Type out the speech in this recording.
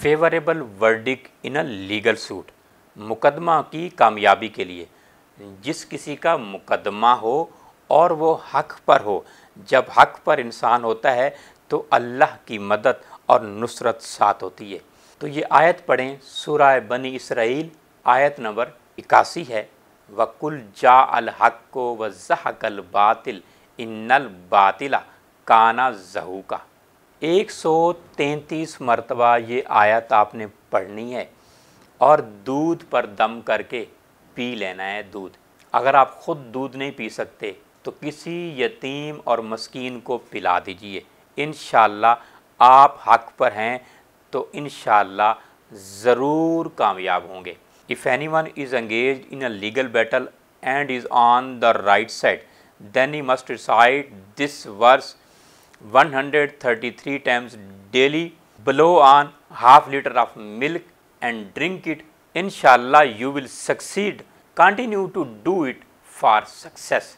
favourable verdict in legal suit مقدمہ کی کامیابی کے لیے جس کسی کا مقدمہ ہو اور وہ حق پر ہو جب حق پر انسان ہوتا ہے تو اللہ کی مدد اور نصرت ساتھ ہوتی ہے تو یہ آیت پڑھیں سورہ بنی اسرائیل آیت نمبر اکاسی ہے وکل جا الحق کو و زحک الباطل ان الباطلا کانا کانا کا 133 मरतबा ये आयत आपने पढ़नी है और दूध पर दम करके पी लेना है दूध अगर आप ख़ुद दूध नहीं पी सकते तो किसी यतीम और मस्किन को पिला दीजिए इन आप हक पर हैं तो इन ज़रूर कामयाब होंगे if anyone is engage in a legal battle and is on the right side then he must decide this verse 133 times daily Blow on half liter of milk and drink it inshallah you will succeed continue to do it for success